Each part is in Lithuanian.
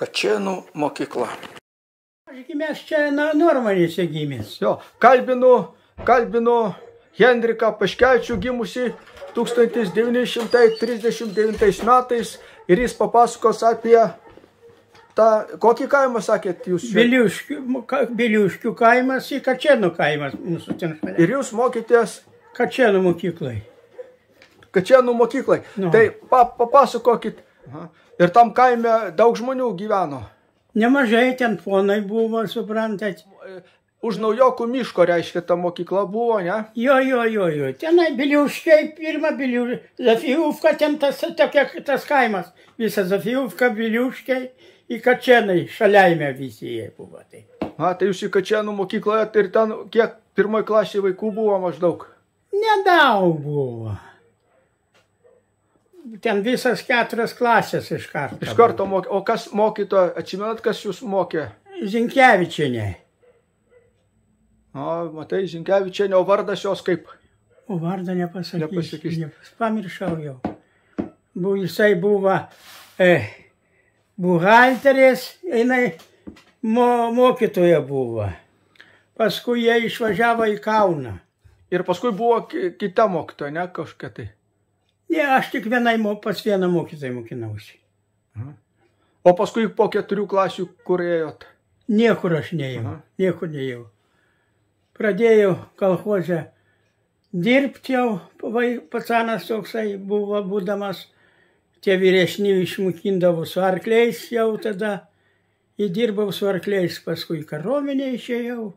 Kačienų mokykla. Aš gimęs čia Normanėse gimęs. Jo, kalbinu, kalbinu Henriką Paškelčių gimusi 1939 metais ir jis papasakos apie tą, kokį kaimą sakėt jūs? Biliuškių, Biliuškių kaimas ir Kačienų kaimas mūsų ten šalia. Ir jūs mokytės? Kačienų mokyklai. Kačienų mokyklai. Nu. Tai papasakokit, Aha. Ir tam kaime daug žmonių gyveno. Nemažai ten ponai buvo, suprantat. E, už naujokų miško, reiškia, ta mokykla buvo, ne? Jo, jo, jo, jo. Tenai Biliuškiai, pirmą Biliuškiai, Zafijuvka, ten tas, tokia, tas kaimas, visa Zafijuvka, Biliuškiai, į Kačenai, šaliaime visi jie buvo. Tai. A, tai jūs į Kačenų mokyklą ir ten kiek pirmoji klasė vaikų buvo maždaug? Nedaug buvo ten visas keturias klasės iš karto. Iš karto mokė. O kas mokytoja, atsimenat, kas jūs mokė? Zinkevičiinė. O, matai, Zinkevičiinė, o vardas jos kaip? O vardą nepasakysiu. Nepasakysiu. Nepas, pamiršau jau. Bu, jisai buvo e, eh, buhalterės, jinai mo, mokytoja buvo. Paskui jie išvažiavo į Kauną. Ir paskui buvo kita mokytoja, ne kažkokia tai. Ne, aš tik vienai, pas vieną mokytoją mokinausi. Aha. O paskui po keturių klasių kur ėjot? Niekur aš neėjau, Aha. niekur neėjau. Pradėjau kalhozę dirbti jau, pacanas toksai buvo būdamas, tie vyresni išmokindavo su arkliais jau tada, įdirbau su arkliais, paskui karuomenė išėjau.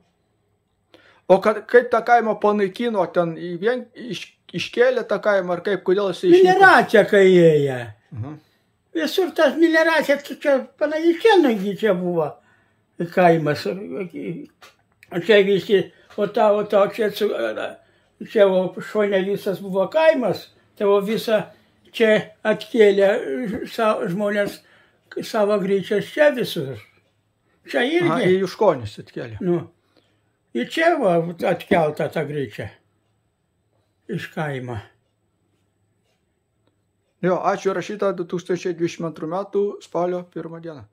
O kad, kaip tą kaimą panaikino, ten vien iš, iškėlė tą kaimą, ar kaip, kodėl jis išėjo? Melioracija kairėje. Mhm. Visur tas melioracija, čia panaikėnai čia buvo kaimas. Čia visi, o tavo, tavo čia, čia šonė visas buvo kaimas, tavo visa čia atkėlė žmonės savo greičias čia visus. Čia irgi. Aha, į Juškonis atkėlė. Nu į čia va atkelta ta greičia iš kaimo. Jo, ačiū rašyta 2022 m. spalio 1 dieną.